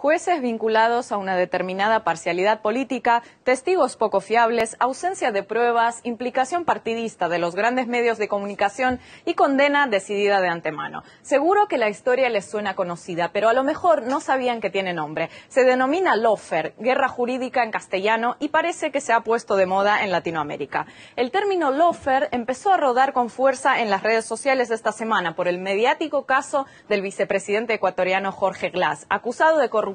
jueces vinculados a una determinada parcialidad política, testigos poco fiables, ausencia de pruebas, implicación partidista de los grandes medios de comunicación y condena decidida de antemano. Seguro que la historia les suena conocida, pero a lo mejor no sabían que tiene nombre. Se denomina lofer, guerra jurídica en castellano, y parece que se ha puesto de moda en Latinoamérica. El término lofer empezó a rodar con fuerza en las redes sociales esta semana por el mediático caso del vicepresidente ecuatoriano Jorge Glass, acusado de corrupción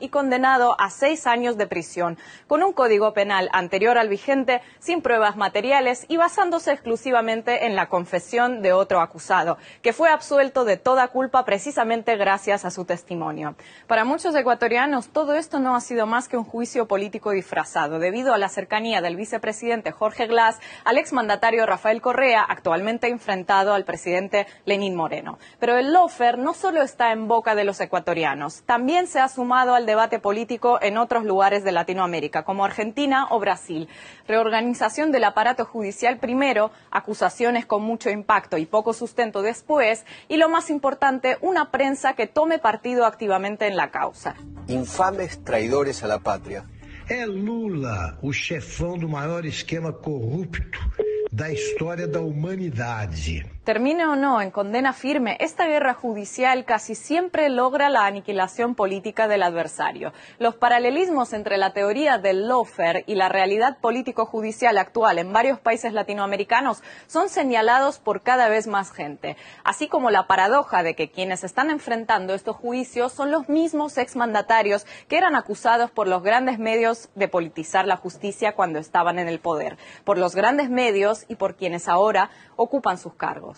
y condenado a seis años de prisión, con un código penal anterior al vigente, sin pruebas materiales y basándose exclusivamente en la confesión de otro acusado, que fue absuelto de toda culpa precisamente gracias a su testimonio. Para muchos ecuatorianos, todo esto no ha sido más que un juicio político disfrazado, debido a la cercanía del vicepresidente Jorge Glass al exmandatario Rafael Correa, actualmente enfrentado al presidente Lenín Moreno. Pero el lofer no solo está en boca de los ecuatorianos, también se ha sumado al debate político en otros lugares de Latinoamérica, como Argentina o Brasil. Reorganización del aparato judicial primero, acusaciones con mucho impacto y poco sustento después, y lo más importante, una prensa que tome partido activamente en la causa. Infames traidores a la patria. Es Lula, el chefón del mayor esquema corrupto de la historia de la humanidad. Termine o no en condena firme, esta guerra judicial casi siempre logra la aniquilación política del adversario. Los paralelismos entre la teoría del lawfare y la realidad político-judicial actual en varios países latinoamericanos son señalados por cada vez más gente, así como la paradoja de que quienes están enfrentando estos juicios son los mismos exmandatarios que eran acusados por los grandes medios de politizar la justicia cuando estaban en el poder, por los grandes medios y por quienes ahora ocupan sus cargos.